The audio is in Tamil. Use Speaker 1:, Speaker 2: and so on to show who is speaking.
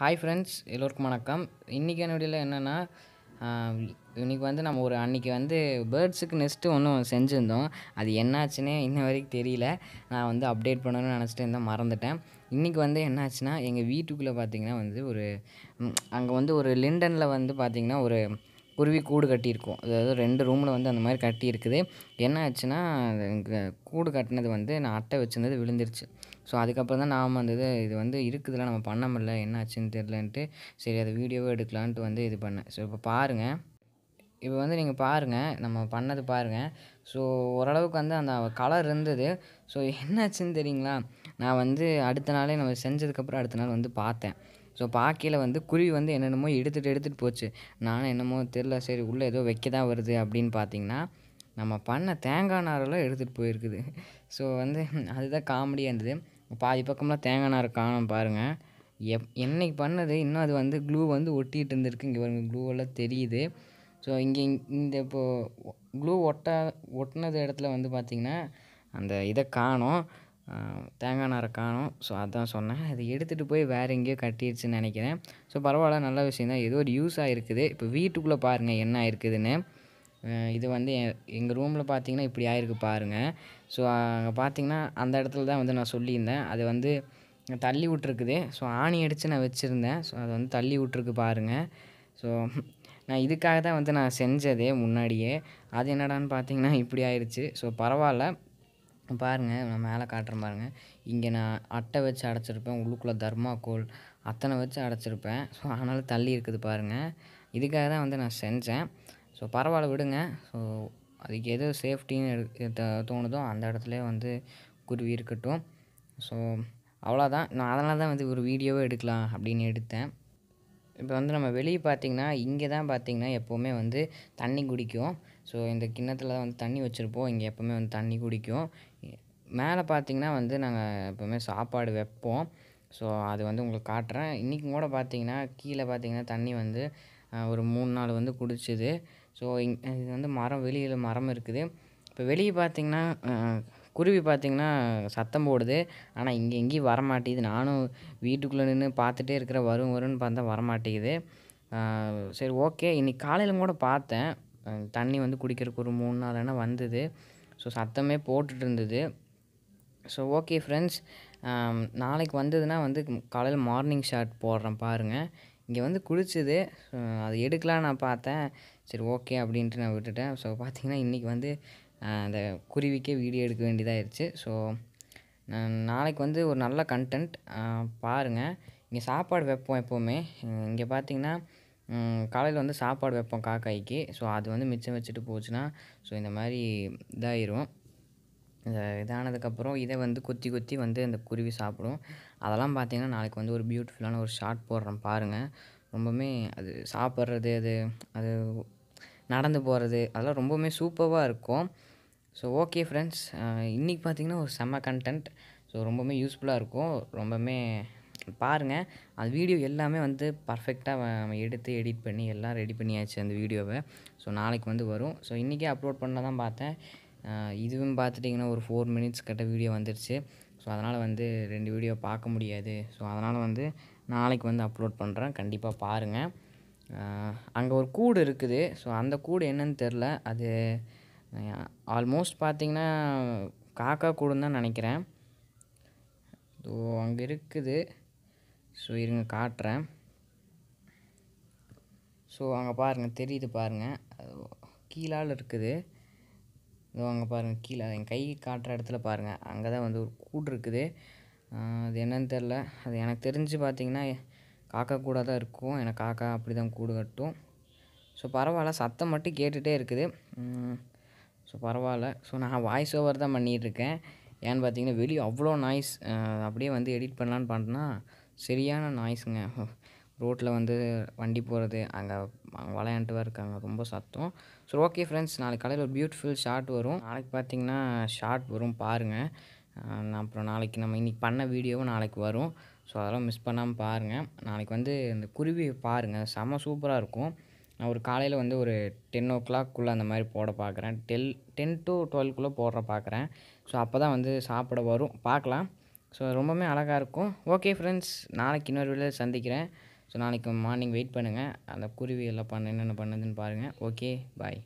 Speaker 1: ஹாய் ஃப்ரெண்ட்ஸ் எல்லோருக்கும் வணக்கம் இன்றைக்கான வீடியோவில் என்னென்னா இன்றைக்கி வந்து நம்ம ஒரு அன்றைக்கி வந்து பேர்ட்ஸுக்கு நெஸ்ட்டு ஒன்றும் செஞ்சுருந்தோம் அது என்னாச்சுன்னே இன்ன வரைக்கும் தெரியல நான் வந்து அப்டேட் பண்ணணும்னு நினச்சிட்டு இருந்தால் மறந்துட்டேன் இன்றைக்கி வந்து என்னாச்சுன்னா எங்கள் வீட்டுக்குள்ளே பார்த்திங்கன்னா வந்து ஒரு அங்கே வந்து ஒரு லிண்டனில் வந்து பார்த்திங்கன்னா ஒரு குருவி கூடு கட்டியிருக்கும் அதாவது ரெண்டு ரூமில் வந்து அந்த மாதிரி கட்டியிருக்குது என்ன ஆச்சுன்னா கூடு கட்டினது வந்து நான் அட்டை வச்சுருந்தது விழுந்துருச்சு ஸோ அதுக்கப்புறம் தான் நாம் அந்த இது இது வந்து இருக்குதுல நம்ம பண்ண முடியல என்ன ஆச்சுன்னு தெரிலன்ட்டு சரி அதை வீடியோவே எடுக்கலான்ட்டு வந்து இது பண்ணேன் ஸோ இப்போ பாருங்கள் இப்போ வந்து நீங்கள் பாருங்கள் நம்ம பண்ணது பாருங்கள் ஸோ ஓரளவுக்கு வந்து அந்த கலர் இருந்தது ஸோ என்னாச்சுன்னு தெரியுங்களா நான் வந்து அடுத்த நாளே நம்ம செஞ்சதுக்கப்புறம் அடுத்த நாள் வந்து பார்த்தேன் ஸோ பாக்கையில் வந்து குருவி வந்து என்னென்னமோ எடுத்துகிட்டு எடுத்துகிட்டு போச்சு நானும் என்னமோ தெரில சரி உள்ளே ஏதோ வைக்க தான் வருது அப்படின்னு பார்த்தீங்கன்னா நம்ம பண்ண தேங்காய் நாரெல்லாம் எடுத்துகிட்டு போயிருக்குது ஸோ வந்து அதுதான் காமெடியாக இருந்தது பாதி பக்கம்லாம் தேங்காய் நார் காணும் பாருங்கள் எப் என்னைக்கு பண்ணது இன்னும் அது வந்து க்ளூ வந்து ஒட்டிகிட்டு இருந்திருக்கு இங்கே பாருங்கள் க்ளூவெல்லாம் தெரியுது ஸோ இங்கே இந்த இப்போது க்ளூ ஒட்டா ஒட்டினது இடத்துல வந்து பார்த்திங்கன்னா அந்த இதை காணும் தேங்காய் நாரை காணும் ஸோ அதான் சொன்னேன் அதை எடுத்துகிட்டு போய் வேறு எங்கேயோ கட்டிடுச்சுன்னு நினைக்கிறேன் ஸோ பரவாயில்ல நல்ல விஷயம் தான் ஏதோ ஒரு யூஸாக இருக்குது இப்போ வீட்டுக்குள்ளே பாருங்கள் என்ன ஆயிருக்குதுன்னு இது வந்து எங்கள் ரூமில் பார்த்தீங்கன்னா இப்படி ஆயிருக்கு பாருங்கள் ஸோ அங்கே பார்த்தீங்கன்னா அந்த இடத்துல தான் வந்து நான் சொல்லியிருந்தேன் அது வந்து தள்ளி விட்ருக்குது ஸோ ஆணி அடித்து நான் வச்சுருந்தேன் ஸோ அது வந்து தள்ளி விட்ருக்கு பாருங்கள் ஸோ நான் இதுக்காக தான் வந்து நான் செஞ்சதே முன்னாடியே அது என்னடான்னு பார்த்தீங்கன்னா இப்படி ஆயிடுச்சு ஸோ பரவாயில்ல பாருங்கள் நான் மேலே காட்டுறேன் பாருங்கள் இங்கே நான் அட்டை வச்சு அடைச்சிருப்பேன் உள்ளுக்குள்ளே தர்மாக்கோல் அத்தனை வச்சு அடைச்சிருப்பேன் ஸோ அதனால் தள்ளி இருக்குது பாருங்கள் இதுக்காக தான் வந்து நான் செஞ்சேன் ஸோ பரவாயில்ல விடுங்க ஸோ அதுக்கு எது சேஃப்டின்னு தோணுதோ அந்த இடத்துல வந்து குருவி இருக்கட்டும் ஸோ அவ்வளோதான் நான் அதனால தான் வந்து ஒரு வீடியோவே எடுக்கலாம் அப்படின்னு எடுத்தேன் இப்போ வந்து நம்ம வெளியே பார்த்திங்கன்னா இங்கே தான் பார்த்திங்கன்னா எப்போவுமே வந்து தண்ணி குடிக்கும் ஸோ இந்த கிண்ணத்தில் தான் வந்து தண்ணி வச்சுருப்போம் இங்கே எப்போவுமே வந்து தண்ணி குடிக்கும் மேலே பார்த்திங்கன்னா வந்து நாங்கள் எப்போவுமே சாப்பாடு வைப்போம் ஸோ அது வந்து உங்களுக்கு காட்டுறேன் இன்றைக்கும் கூட பார்த்திங்கன்னா கீழே பார்த்திங்கன்னா தண்ணி வந்து ஒரு மூணு நாள் வந்து குடிச்சிது ஸோ இங் இது வந்து மரம் வெளியில் மரம் இருக்குது இப்போ வெளியே பார்த்திங்கன்னா குருவி பார்த்திங்கன்னா சத்தம் போடுது ஆனால் இங்கே எங்கேயும் வரமாட்டேங்குது நானும் வீட்டுக்குள்ளே நின்று பார்த்துட்டே இருக்கிற வரும் வரும்னு பார்த்தா வரமாட்டேங்குது சரி ஓகே இன்றைக்கி காலையிலும் கூட பார்த்தேன் தண்ணி வந்து குடிக்கிறதுக்கு ஒரு மூணு நாள்னா வந்தது ஸோ சத்தமே போட்டுட்டு இருந்தது ஸோ ஓகே ஃப்ரெண்ட்ஸ் நாளைக்கு வந்ததுன்னா வந்து காலையில் மார்னிங் ஷாட் போடுறேன் பாருங்கள் இங்கே வந்து குளிச்சுது அது எடுக்கலாம் நான் பார்த்தேன் சரி ஓகே அப்படின்ட்டு நான் விட்டுட்டேன் ஸோ பார்த்திங்கன்னா இன்றைக்கி வந்து அந்த குருவிக்கே வீடியோ எடுக்க வேண்டியதாகிடுச்சு ஸோ நாளைக்கு வந்து ஒரு நல்ல கண்டென்ட் பாருங்கள் இங்கே சாப்பாடு வைப்போம் எப்போவுமே இங்கே பார்த்தீங்கன்னா காலையில் வந்து சாப்பாடு வைப்போம் காக்காய்க்கு ஸோ அது வந்து மிச்சம் வச்சுட்டு போச்சுன்னா ஸோ இந்த மாதிரி இதாயிரும் இந்த இதானதுக்கப்புறம் இதை வந்து கொத்தி கொத்தி வந்து அந்த குருவி சாப்பிடும் அதெல்லாம் பார்த்தீங்கன்னா நாளைக்கு வந்து ஒரு பியூட்டிஃபுல்லான ஒரு ஷார்ட் போடுறேன் பாருங்கள் ரொம்பவுமே அது சாப்பிட்றது அது அது நடந்து போகிறது அதெல்லாம் ரொம்பவுமே சூப்பராக இருக்கும் ஸோ ஓகே ஃப்ரெண்ட்ஸ் இன்றைக்கி பார்த்திங்கன்னா ஒரு செம்ம கண்டென்ட் ஸோ ரொம்பவுமே யூஸ்ஃபுல்லாக இருக்கும் ரொம்பவுமே பாருங்கள் அந்த வீடியோ எல்லாமே வந்து பர்ஃபெக்டாக எடுத்து எடிட் பண்ணி எல்லாம் ரெடி பண்ணியாச்சு அந்த வீடியோவை ஸோ நாளைக்கு வந்து வரும் ஸோ இன்றைக்கே அப்லோட் பண்ண தான் பார்த்தேன் இதுவும் பார்த்துட்டிங்கன்னா ஒரு ஃபோர் மினிட்ஸ் கிட்ட வீடியோ வந்துடுச்சு ஸோ அதனால் வந்து ரெண்டு வீடியோ பார்க்க முடியாது ஸோ அதனால் வந்து நாளைக்கு வந்து அப்லோட் பண்ணுறேன் கண்டிப்பாக பாருங்கள் அங்கே ஒரு கூடு இருக்குது ஸோ அந்த கூடு என்னன்னு தெரில அது ஆல்மோஸ்ட் பார்த்திங்கன்னா காக்கா கூடுன்னு தான் நினைக்கிறேன் ஸோ அங்கே இருக்குது ஸோ இருங்க காட்டுறேன் ஸோ அங்கே பாருங்கள் தெரியுது பாருங்கள் கீழால் இருக்குது இதோ அங்கே பாருங்கள் கீழே என் கை காட்டுற இடத்துல பாருங்கள் அங்கே தான் வந்து ஒரு கூடு இருக்குது அது என்னன்னு தெரில அது எனக்கு தெரிஞ்சு பார்த்தீங்கன்னா காக்கா கூட தான் இருக்கும் எனக்கு காக்கா அப்படி தான் கூடு கட்டும் ஸோ பரவாயில்ல சத்தம் மட்டும் கேட்டுகிட்டே இருக்குது ஸோ பரவாயில்ல ஸோ நான் வாய்ஸ் ஓவர் தான் பண்ணிகிட்ருக்கேன் ஏன்னு பார்த்தீங்கன்னா வெளியே அவ்வளோ நாய்ஸ் அப்படியே வந்து எடிட் பண்ணலான்னு பண்ணுறேன்னா சரியான நாய்ஸுங்க ரோட்டில் வந்து வண்டி போகிறது அங்கே விளையாண்டுவாக இருக்காங்க ரொம்ப சத்தம் ஸோ ஓகே ஃப்ரெண்ட்ஸ் நாளைக்கு காலையில் ஒரு பியூட்டிஃபுல் ஷார்ட் வரும் நாளைக்கு பார்த்தீங்கன்னா ஷார்ட் வரும் பாருங்கள் அப்புறம் நாளைக்கு நம்ம இன்றைக்கி பண்ண வீடியோவும் நாளைக்கு வரும் ஸோ அதெல்லாம் மிஸ் பண்ணாமல் பாருங்கள் நாளைக்கு வந்து இந்த குருவி பாருங்கள் செம சூப்பராக இருக்கும் நான் ஒரு காலையில் வந்து ஒரு டென் ஓ கிளாக்குள்ளே அந்த மாதிரி போட பார்க்குறேன் டெல் டென் டு டுவெல்க்குள்ளே போடுற பார்க்குறேன் ஸோ அப்போ தான் வந்து சாப்பிட வரும் பார்க்கலாம் ஸோ ரொம்பவுமே அழகாக இருக்கும் ஓகே ஃப்ரெண்ட்ஸ் நாளைக்கு இன்னொரு வீடியோ சந்திக்கிறேன் ஸோ நாளைக்கு மார்னிங் வெயிட் பண்ணுங்கள் அந்த குருவி எல்லாம் பண்ண என்னென்ன பண்ணுதுன்னு பாருங்கள் ஓகே பாய்